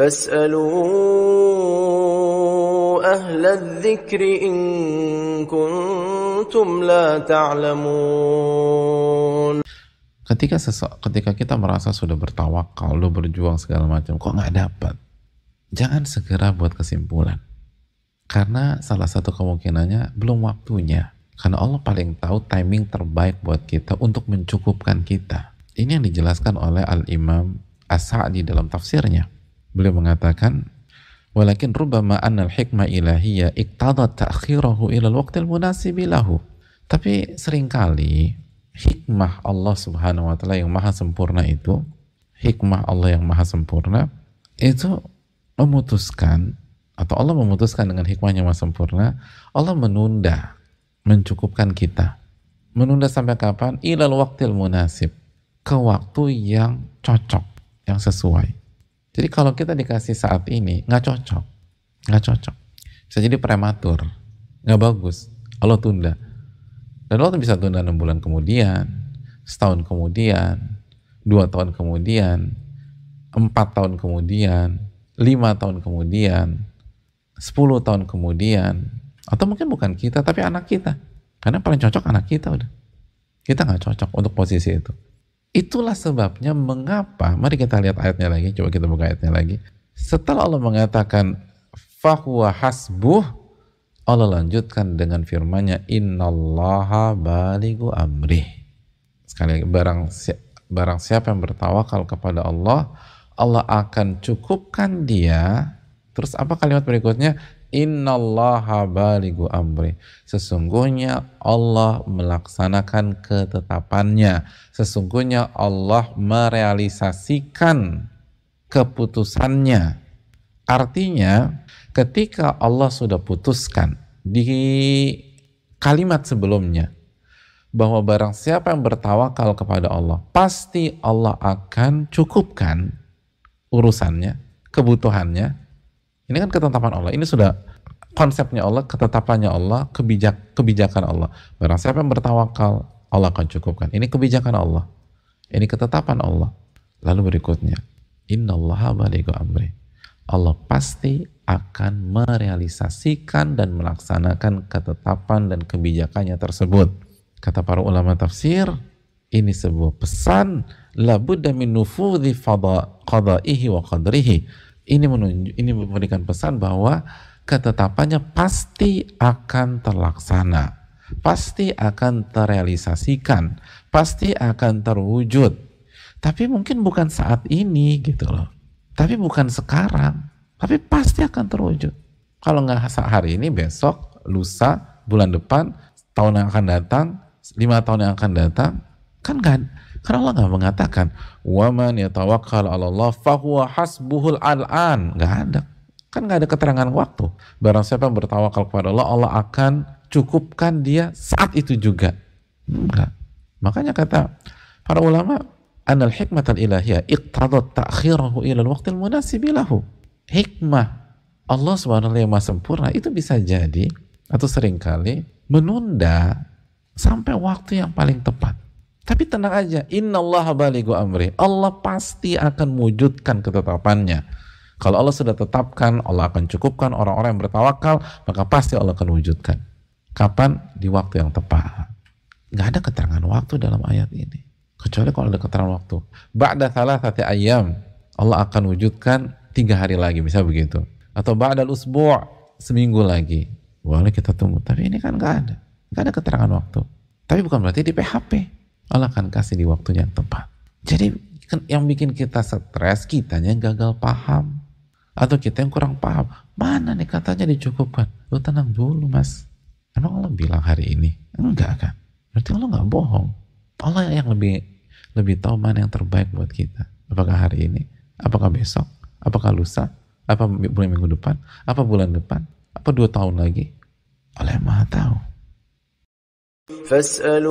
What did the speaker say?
فاسألوا أهل الذكر إن كنتم لا تعلمون Ketika sesak, ketika kita merasa sudah bertawakal, lo berjuang segala macam, kok nggak dapat? Jangan segera buat kesimpulan, karena salah satu kemungkinannya belum waktunya. Karena Allah paling tahu timing terbaik buat kita untuk mencukupkan kita. Ini yang dijelaskan oleh Al Imam As-Sa'di dalam tafsirnya. Beliau mengatakan, "Walakin rubama al hikmah ilahiyya iqtadat ta'khirahu ila al-waqtil munasibi lahu." Tapi seringkali hikmah Allah Subhanahu wa taala yang maha sempurna itu, hikmah Allah yang maha sempurna itu memutuskan atau Allah memutuskan dengan hikmahnya yang maha sempurna, Allah menunda mencukupkan kita. Menunda sampai kapan? Ilal waktil munasib. Ke waktu yang cocok, yang sesuai. Jadi kalau kita dikasih saat ini, nggak cocok. Nggak cocok. Bisa jadi prematur. Nggak bagus. Allah tunda. Dan Allah bisa tunda enam bulan kemudian, setahun kemudian, dua tahun kemudian, empat tahun kemudian, lima tahun kemudian, sepuluh tahun kemudian, atau mungkin bukan kita, tapi anak kita. Karena paling cocok anak kita udah. Kita nggak cocok untuk posisi itu. Itulah sebabnya mengapa, mari kita lihat ayatnya lagi, coba kita buka ayatnya lagi. Setelah Allah mengatakan fahuwa hasbuh, Allah lanjutkan dengan firmanya nya innallaha baligu amri. Sekali lagi barang si, barang siapa yang bertawakal kepada Allah, Allah akan cukupkan dia. Terus apa kalimat berikutnya? Innallaha baligu amri. Sesungguhnya Allah melaksanakan ketetapannya. Sesungguhnya Allah merealisasikan keputusannya. Artinya, ketika Allah sudah putuskan di kalimat sebelumnya bahwa barang siapa yang bertawakal kepada Allah, pasti Allah akan cukupkan urusannya, kebutuhannya ini kan ketetapan Allah. Ini sudah konsepnya Allah, ketetapannya Allah, kebijak kebijakan Allah. Barang siapa yang bertawakal, Allah akan cukupkan. Ini kebijakan Allah. Ini ketetapan Allah. Lalu berikutnya, innallaha balighu amri. Allah pasti akan merealisasikan dan melaksanakan ketetapan dan kebijakannya tersebut. Kata para ulama tafsir, ini sebuah pesan labudda min nufudhi qada'ihi wa qadrihi ini menunjuk, ini memberikan pesan bahwa ketetapannya pasti akan terlaksana, pasti akan terrealisasikan, pasti akan terwujud. Tapi mungkin bukan saat ini gitu loh. Tapi bukan sekarang, tapi pasti akan terwujud. Kalau nggak saat hari ini, besok, lusa, bulan depan, tahun yang akan datang, lima tahun yang akan datang, kan kan? Karena Allah nggak mengatakan waman yatawakkal 'ala Allah fahuwa hasbuhul al'an. Nggak ada. Kan nggak ada keterangan waktu. Barang siapa yang bertawakal kepada Allah, Allah akan cukupkan dia saat itu juga. Enggak. Makanya kata para ulama, anal hikmatal ilahiyah iqtadot ta'khirahu ilal waktil munasibilahu. Hikmah Allah SWT yang maha sempurna itu bisa jadi atau seringkali menunda sampai waktu yang paling tepat. Tapi tenang aja, innallaha baligo amri. Allah pasti akan mewujudkan ketetapannya. Kalau Allah sudah tetapkan, Allah akan cukupkan orang-orang yang bertawakal, maka pasti Allah akan wujudkan. Kapan? Di waktu yang tepat. Gak ada keterangan waktu dalam ayat ini. Kecuali kalau ada keterangan waktu. Ba'da satu ayam, Allah akan wujudkan tiga hari lagi, bisa begitu. Atau ba'da usbu' seminggu lagi. Boleh kita tunggu, tapi ini kan gak ada. gak ada keterangan waktu. Tapi bukan berarti di PHP. Allah akan kasih di waktu yang tepat. Jadi kan yang bikin kita stres, kitanya yang gagal paham. Atau kita yang kurang paham. Mana nih katanya dicukupkan? Lu tenang dulu mas. Emang Allah bilang hari ini? Enggak kan? Berarti Allah gak bohong. Allah yang lebih lebih tahu mana yang terbaik buat kita. Apakah hari ini? Apakah besok? Apakah lusa? Apa bulan minggu depan? Apa bulan depan? Apa dua tahun lagi? Allah yang maha tahu. Fas'alu